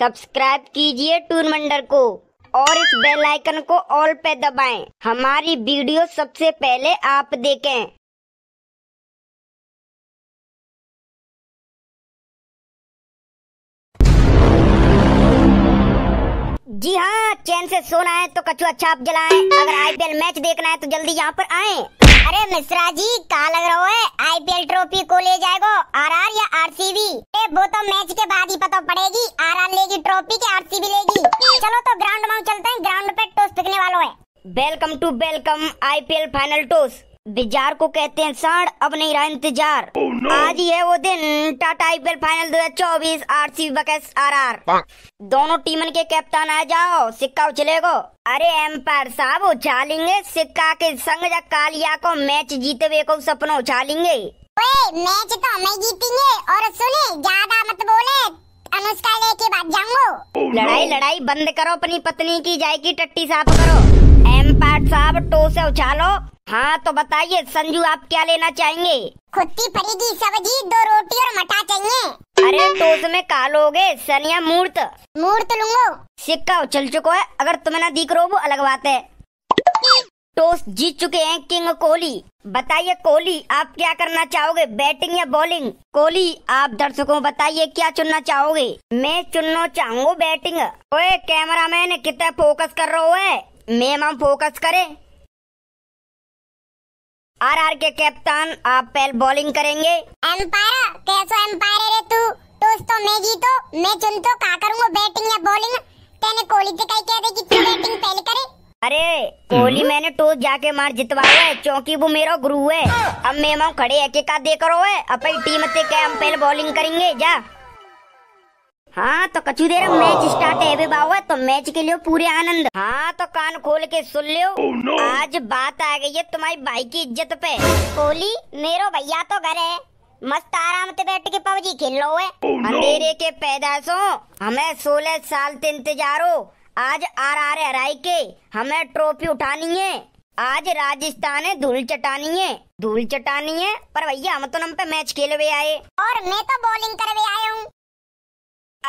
Subscribe कीजिए twin को और इस बेल आइकन को ऑल पे दबाएं हमारी वीडियो सबसे पहले आप देखें जी हाँ चैन से सोना है तो कछुआ छाप जलाएं अगर आईपीएल मैच देखना है तो जल्दी यहाँ पर आएं अरे मिश्रा जी कहाँ लग रहा हो तो पड़ेगी आर लेगी ट्रॉफी के आरसीबी लेगी चलो तो ग्राउंड माउंट चलते हैं ग्राउंड पे टोस फेंकने वालों है welcome to welcome IPL final toss बिजार को कहते हैं सांड अब नहीं रहा इंतजार oh, no. आज ही है वो दिन टाटा आईपीएल फाइनल दो हजार सी बकेस आर आर दोनों टीम के कैप्टन आ जाओ सिक्का उछलेगो अरे एम्पायर साहब उछालेंगे सिक्का के संग जा कालिया को मैच जीते हुए को सपना उछालेंगे मैच तो हमें जीतेंगे और सुने ज्यादा मत बोले अनुष्का लेके बाद जाऊंगो oh, लड़ाई लड़ाई बंद करो अपनी पत्नी की जाय की टट्टी साफ करो एम पार्ट साहब टो से उछालो हाँ तो बताइए संजू आप क्या लेना चाहेंगे खुट्टी परी की सब्जी दो रोटी और मटा चाहिए अरे टोस में का लोगे सनिया मूर्त मूर्त लूंगो सिक्का उछल चुको है अगर तुम्हें ना दिख रो वो अलग बात है हम्म। टॉस जीत चुके हैं किंग कोहली बताइए कोहली आप क्या करना चाहोगे बैटिंग या बॉलिंग कोहली आप दर्शकों बताइए क्या चुनना चाहोगे मैं चुनना चाहूँगा बैटिंग ओए कैमरा मैन कितना फोकस कर रहा है मैम हम फोकस करें आर आर के कैप्टन आप पहले बॉलिंग करेंगे एम्पायर कैसो एम्पायर रे तू टॉस तो मैं जीतो मैं चुन तो का करूंगा बैटिंग या बॉलिंग तेने कोहली से कह दिया कि तू बैटिंग पहले अरे कोहली हम्म। मैंने टोस जाके मार जितवाया है चौकी वो मेरा गुरु है अब मेमा खड़े है के का देख रो है अपनी टीम से क्या हम पहले बॉलिंग करेंगे जा हाँ तो कचु दे मैच स्टार्ट है बाबू तो मैच के लिए पूरे आनंद हाँ तो कान खोल के सुन लियो oh, no. आज बात आ गई है तुम्हारी भाई की इज्जत पे कोहली मेरो भैया तो घर है मस्त आराम से बैठ के पबजी खेल रहे है oh, no. अंधेरे के पैदाशो हमें सोलह साल से इंतजार हो आज आर आर हराई के हमें ट्रॉफी उठानी है आज राजस्थान है धूल चटानी है धूल चटानी है पर भैया हम तो नम पे मैच खेल आए और मैं तो बॉलिंग कर वे आया हूँ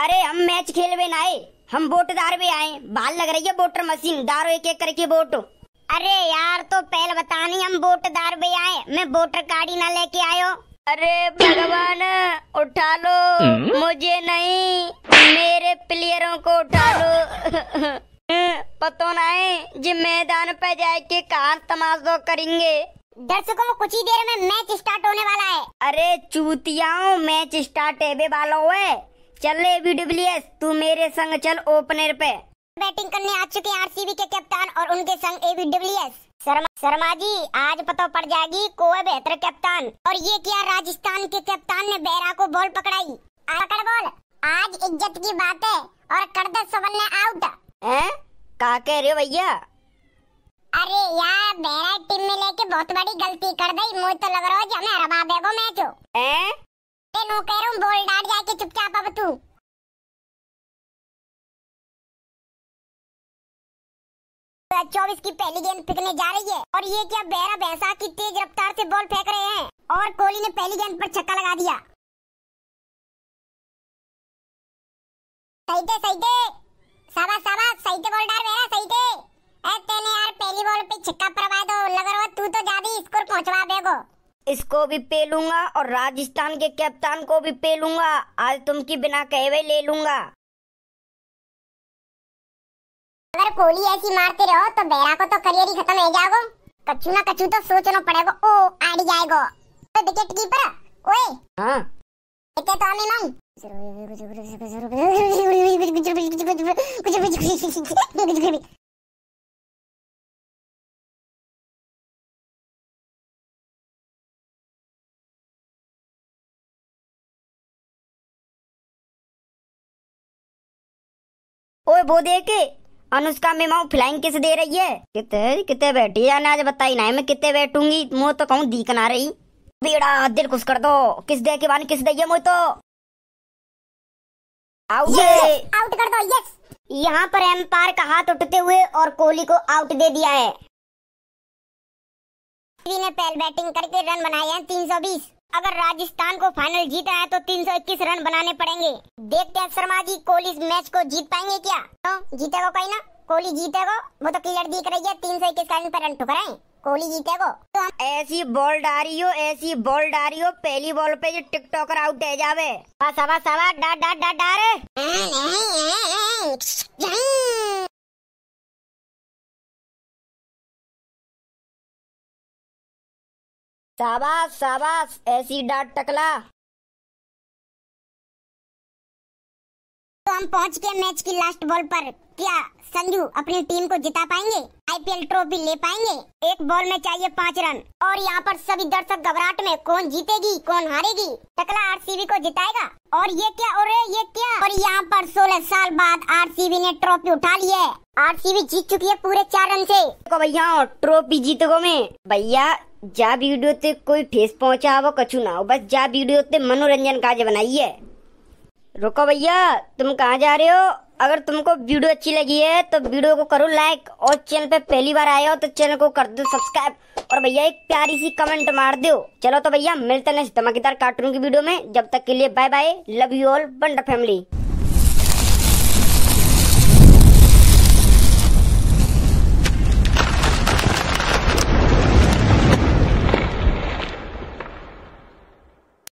अरे हम मैच खेल हुए ना आए हम वोट दार भी आए बाल लग रही है वोटर मशीन दारो एक एक करके वोट अरे यार तो पहले बतानी हम वोट दार भी आए मैं वोटर कार्ड ही ना लेके आयो अरे भगवान उठा लो हम्म? मुझे नहीं मेरे प्लेयरों को उठा लो पतो नहीं जी मैदान पे जाके कहा तमाशो करेंगे दर्शकों कुछ ही देर में मैच स्टार्ट होने वाला है अरे चूतियाओ मैच स्टार्ट है वाला है चल एबी एस तू मेरे संग चल ओपनर पे बैटिंग करने आ चुके आरसीबी के कैप्टन और उनके संग एबी एस शर्मा शर्मा जी आज पता पड़ जाएगी को बेहतर कैप्टन और ये क्या राजस्थान के कैप्टन ने बैरा को बॉल पकड़ाई पकड़ बॉल आज इज्जत की बात है और कर दे सवल ने आउट है का कह रहे भैया अरे यार बैरा टीम में लेके बहुत बड़ी गलती कर दी मुझे तो लग रहा है हमें हरवा देगो मैच हो हैं तेनू कह रहा हूं बॉल डाट जाके चुपचाप अब तू 2024 की पहली गेंद फेंकने जा रही है और ये क्या बहरा भैसा की तेज रफ्तार से बॉल फेंक रहे हैं और कोहली ने पहली गेंद पर छक्का लगा दिया सही थे सही थे सही थे बॉल डाल सही थे ए तेने यार पहली बॉल पे छक्का परवा दो लग रहा तू तो ज्यादा स्कोर पहुंचवा देगो इसको भी पे लूंगा और राजस्थान के कैप्टन को भी पे लूंगा आज तुम की बिना कहे ले लूंगा अगर गोली ऐसी मारते रहो तो बेरा को तो करियर ही खत्म हो जाएगा कछु ना कछु तो सोचना पड़ेगा ओ आड़ जाएगो तो विकेट कीपर ओए हां इतने तो हमें मांग ओए वो देखे अनुष्का में माऊ फ्लाइंग किस दे रही है कितने कितने बैठी है आज बताई ना मैं कितने बैठूंगी मुँह तो कहूँ दीख ना रही बेड़ा दिल खुश कर दो किस दे के बाद किस दे मुझे तो आउट ये आउट कर दो यस यहाँ पर एम्पायर का हाथ उठते हुए और कोहली को आउट दे दिया है ने पहल बैटिंग करके रन बनाए हैं 320 अगर राजस्थान को फाइनल जीता है तो 321 रन बनाने पड़ेंगे देखते हैं शर्मा जी कोहली इस मैच को जीत पाएंगे क्या तो जीतेगा कोई ना कोहली जीतेगा वो तो क्लियर दिख रही है तीन सौ इक्कीस रन पर रन ठुकराए कोहली जीतेगा तो ऐसी बॉल डारी हो ऐसी बॉल डारी हो पहली बॉल पे जो टिकटॉकर आउट है जावे बस बस बस डा शाबाश शाबाश ऐसी डांट टकला हम पहुंच गए मैच की लास्ट बॉल पर क्या संजू अपनी टीम को जिता पाएंगे आईपीएल ट्रॉफी ले पाएंगे एक बॉल में चाहिए पाँच रन और यहाँ पर सभी दर्शक घबराहट में कौन जीतेगी कौन हारेगी टकला आरसीबी को जिताएगा और ये क्या और ये क्या और यहाँ पर 16 साल बाद आरसीबी ने ट्रॉफी उठा ली है आरसीबी जीत चुकी है पूरे चार रन से देखो भैया ट्रॉफी जीत गो में भैया जा वीडियो ते कोई ठेस पहुँचा वो कछू ना हो बस जा वीडियो ते मनोरंजन काज है रुको भैया तुम कहाँ जा रहे हो अगर तुमको वीडियो अच्छी लगी है तो वीडियो को करो लाइक और चैनल पे पहली बार आए हो तो चैनल को कर दो सब्सक्राइब और भैया एक प्यारी सी कमेंट मार दो चलो तो भैया मिलते हैं धमाकेदार कार्टून की वीडियो में जब तक के लिए bye bye love you all बंडर फैमिली